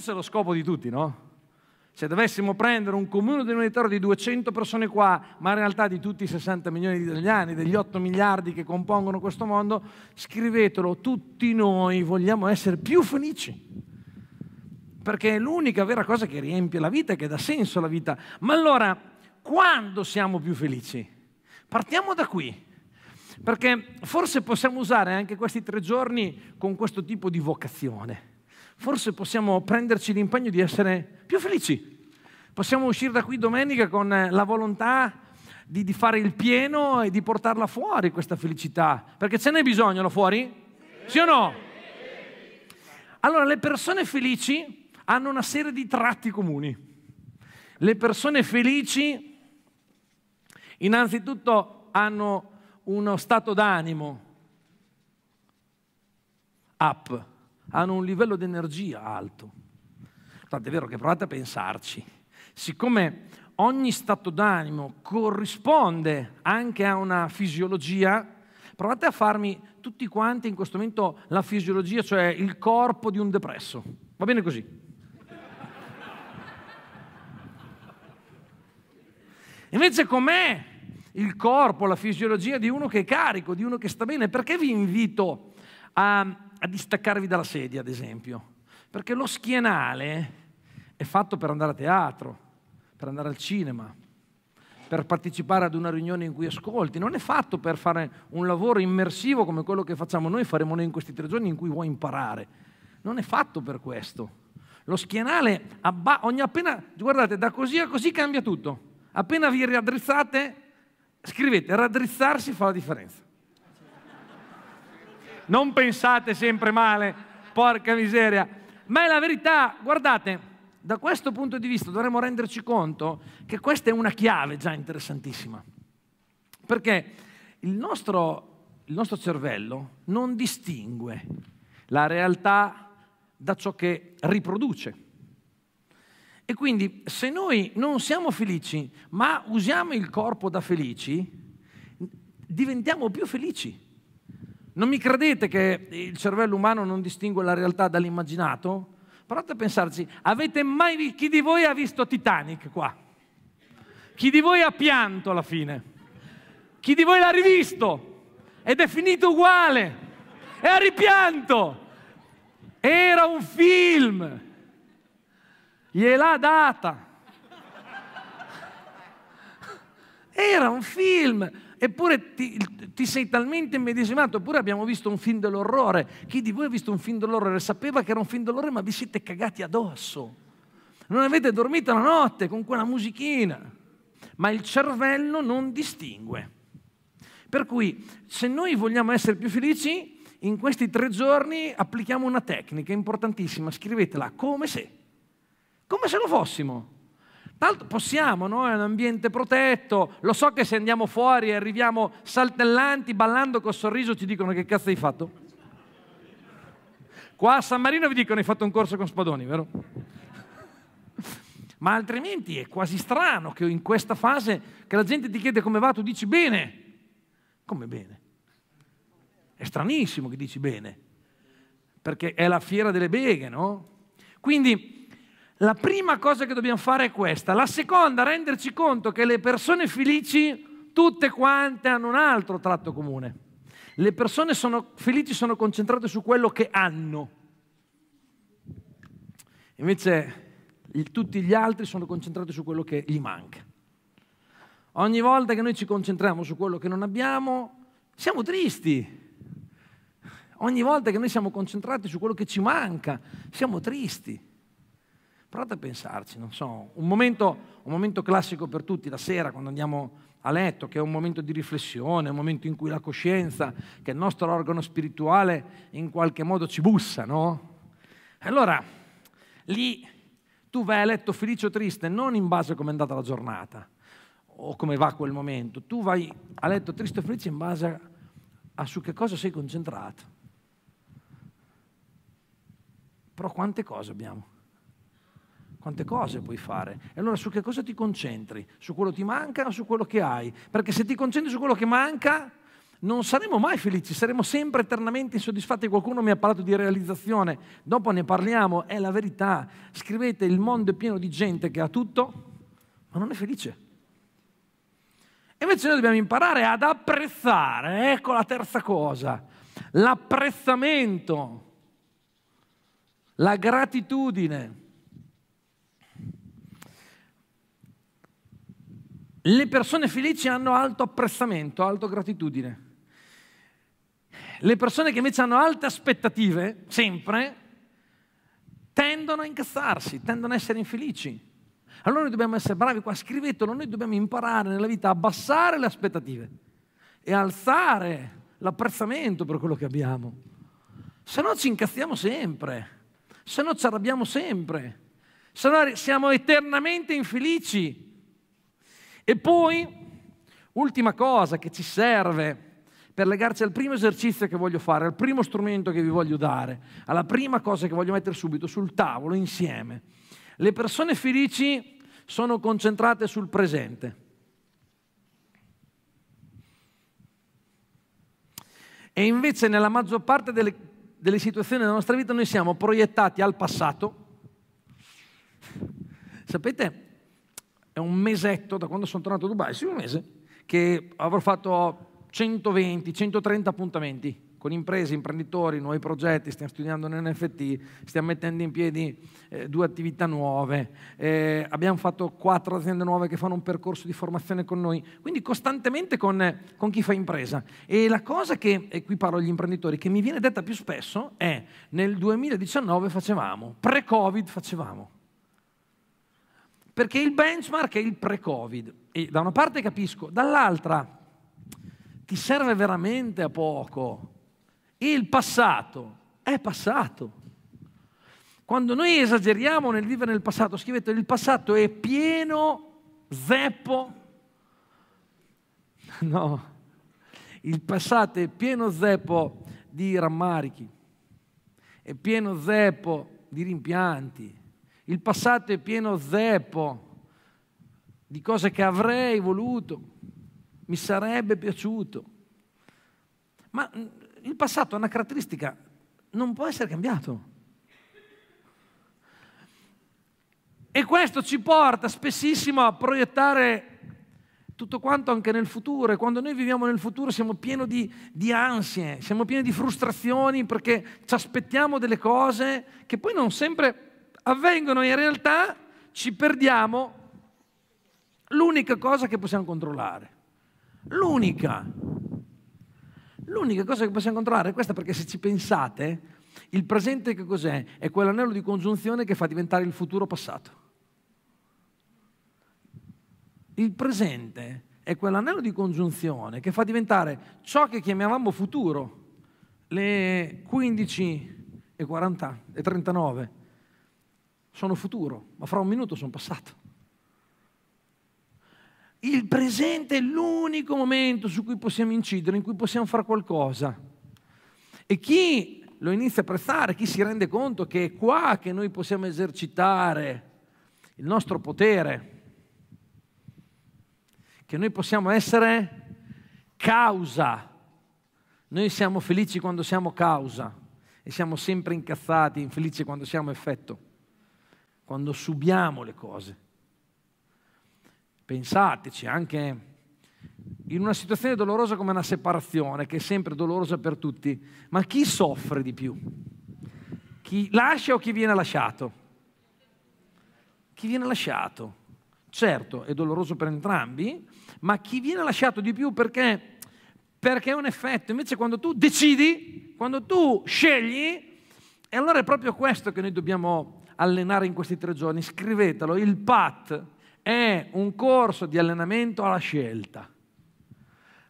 Forse è lo scopo di tutti, no? Se dovessimo prendere un comune denominatore di 200 persone qua, ma in realtà di tutti i 60 milioni di italiani, degli 8 miliardi che compongono questo mondo, scrivetelo, tutti noi vogliamo essere più felici. Perché è l'unica vera cosa che riempie la vita, che dà senso alla vita. Ma allora, quando siamo più felici? Partiamo da qui. Perché forse possiamo usare anche questi tre giorni con questo tipo di vocazione forse possiamo prenderci l'impegno di essere più felici. Possiamo uscire da qui domenica con eh, la volontà di, di fare il pieno e di portarla fuori questa felicità, perché ce n'è bisogno là fuori? Sì o no? Allora, le persone felici hanno una serie di tratti comuni. Le persone felici innanzitutto hanno uno stato d'animo up, hanno un livello di energia alto. Tanto è vero che provate a pensarci. Siccome ogni stato d'animo corrisponde anche a una fisiologia, provate a farmi tutti quanti in questo momento la fisiologia, cioè il corpo di un depresso. Va bene così? Invece com'è il corpo, la fisiologia di uno che è carico, di uno che sta bene? Perché vi invito a a distaccarvi dalla sedia, ad esempio, perché lo schienale è fatto per andare a teatro, per andare al cinema, per partecipare ad una riunione in cui ascolti, non è fatto per fare un lavoro immersivo come quello che facciamo noi, faremo noi in questi tre giorni in cui vuoi imparare. Non è fatto per questo. Lo schienale, abba- ogni appena, guardate, da così a così cambia tutto. Appena vi raddrizzate, scrivete, raddrizzarsi fa la differenza non pensate sempre male, porca miseria. Ma è la verità, guardate, da questo punto di vista dovremmo renderci conto che questa è una chiave già interessantissima. Perché il nostro, il nostro cervello non distingue la realtà da ciò che riproduce. E quindi se noi non siamo felici, ma usiamo il corpo da felici, diventiamo più felici non mi credete che il cervello umano non distingue la realtà dall'immaginato? Provate a pensarci, avete mai visto, chi di voi ha visto Titanic qua? Chi di voi ha pianto alla fine? Chi di voi l'ha rivisto? Ed è finito uguale, e ha ripianto. Era un film, gliel'ha data. Era un film, eppure ti, ti sei talmente immedesimato, eppure abbiamo visto un film dell'orrore. Chi di voi ha visto un film dell'orrore sapeva che era un film dell'orrore, ma vi siete cagati addosso. Non avete dormito la notte con quella musichina. Ma il cervello non distingue. Per cui se noi vogliamo essere più felici, in questi tre giorni applichiamo una tecnica importantissima, scrivetela come se, come se lo fossimo. Tanto possiamo, no? È un ambiente protetto. Lo so che se andiamo fuori e arriviamo saltellanti, ballando col sorriso, ci dicono che cazzo hai fatto. Qua a San Marino vi dicono hai fatto un corso con Spadoni, vero? Ma altrimenti è quasi strano che in questa fase che la gente ti chiede come va, tu dici bene. Come bene? È stranissimo che dici bene, perché è la fiera delle beghe, no? Quindi la prima cosa che dobbiamo fare è questa. La seconda, renderci conto che le persone felici, tutte quante, hanno un altro tratto comune. Le persone sono, felici sono concentrate su quello che hanno. Invece il, tutti gli altri sono concentrati su quello che gli manca. Ogni volta che noi ci concentriamo su quello che non abbiamo, siamo tristi. Ogni volta che noi siamo concentrati su quello che ci manca, siamo tristi. Provate a pensarci, non so, un momento, un momento classico per tutti, la sera quando andiamo a letto, che è un momento di riflessione, un momento in cui la coscienza, che è il nostro organo spirituale, in qualche modo ci bussa, no? Allora, lì tu vai a letto felice o triste, non in base a come è andata la giornata o come va quel momento, tu vai a letto triste o felice in base a, a su che cosa sei concentrato. Però quante cose abbiamo? Quante cose puoi fare? E allora su che cosa ti concentri? Su quello che ti manca o su quello che hai? Perché se ti concentri su quello che manca, non saremo mai felici, saremo sempre eternamente insoddisfatti. Qualcuno mi ha parlato di realizzazione, dopo ne parliamo, è la verità. Scrivete, il mondo è pieno di gente che ha tutto, ma non è felice. E invece noi dobbiamo imparare ad apprezzare, ecco la terza cosa, l'apprezzamento, la gratitudine. Le persone felici hanno alto apprezzamento, alto gratitudine. Le persone che invece hanno alte aspettative, sempre, tendono a incazzarsi, tendono a essere infelici. Allora noi dobbiamo essere bravi qua, scrivetelo, noi dobbiamo imparare nella vita a abbassare le aspettative e alzare l'apprezzamento per quello che abbiamo. Se no ci incazziamo sempre, se no ci arrabbiamo sempre, se no siamo eternamente infelici e poi, ultima cosa che ci serve per legarci al primo esercizio che voglio fare, al primo strumento che vi voglio dare, alla prima cosa che voglio mettere subito sul tavolo insieme. Le persone felici sono concentrate sul presente. E invece nella maggior parte delle, delle situazioni della nostra vita noi siamo proiettati al passato. Sapete, è un mesetto da quando sono tornato a Dubai, sì un mese, che avrò fatto 120, 130 appuntamenti con imprese, imprenditori, nuovi progetti, stiamo studiando un NFT, stiamo mettendo in piedi eh, due attività nuove, eh, abbiamo fatto quattro aziende nuove che fanno un percorso di formazione con noi, quindi costantemente con, con chi fa impresa. E la cosa che, e qui parlo agli imprenditori, che mi viene detta più spesso è nel 2019 facevamo, pre-Covid facevamo perché il benchmark è il pre-Covid. E da una parte capisco, dall'altra ti serve veramente a poco. Il passato è passato. Quando noi esageriamo nel vivere nel passato, scrivete il passato è pieno zeppo. No, il passato è pieno zeppo di rammarichi, è pieno zeppo di rimpianti, il passato è pieno zeppo di cose che avrei voluto, mi sarebbe piaciuto. Ma mm, il passato ha una caratteristica, non può essere cambiato. E questo ci porta spessissimo a proiettare tutto quanto anche nel futuro. E quando noi viviamo nel futuro siamo pieni di, di, ansie, siamo pieni di frustrazioni perché ci aspettiamo delle cose che poi non sempre avvengono in realtà ci perdiamo l'unica cosa che possiamo controllare. L'unica. L'unica cosa che possiamo controllare è questa perché se ci pensate, il presente che cos'è? È quell'anello di congiunzione che fa diventare il futuro passato. Il presente è quell'anello di congiunzione che fa diventare ciò che chiamavamo futuro, le 15 e, 40, e 39 sono futuro, ma fra un minuto sono passato. Il presente è l'unico momento su cui possiamo incidere, in cui possiamo fare qualcosa. E chi lo inizia a apprezzare, chi si rende conto che è qua che noi possiamo esercitare il nostro potere, che noi possiamo essere causa. Noi siamo felici quando siamo causa e siamo sempre incazzati, infelici quando siamo effetto quando subiamo le cose. Pensateci anche in una situazione dolorosa come una separazione, che è sempre dolorosa per tutti, ma chi soffre di più? Chi lascia o chi viene lasciato? Chi viene lasciato? Certo, è doloroso per entrambi, ma chi viene lasciato di più perché? Perché è un effetto. Invece quando tu decidi, quando tu scegli, e allora è proprio questo che noi dobbiamo allenare in questi tre giorni, scrivetelo, il PAT è un corso di allenamento alla scelta,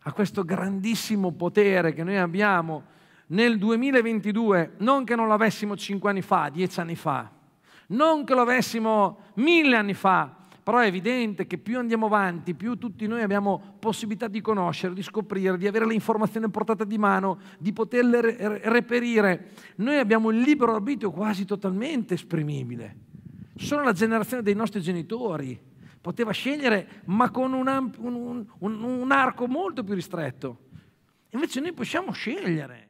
a questo grandissimo potere che noi abbiamo nel 2022, non che non l'avessimo cinque anni fa, dieci anni fa, non che lo avessimo mille anni fa, però è evidente che più andiamo avanti, più tutti noi abbiamo possibilità di conoscere, di scoprire, di avere le informazioni a portata di mano, di poterle reperire. Noi abbiamo il libero arbitrio quasi totalmente esprimibile. Solo la generazione dei nostri genitori poteva scegliere, ma con un, un, un, un arco molto più ristretto. Invece noi possiamo scegliere.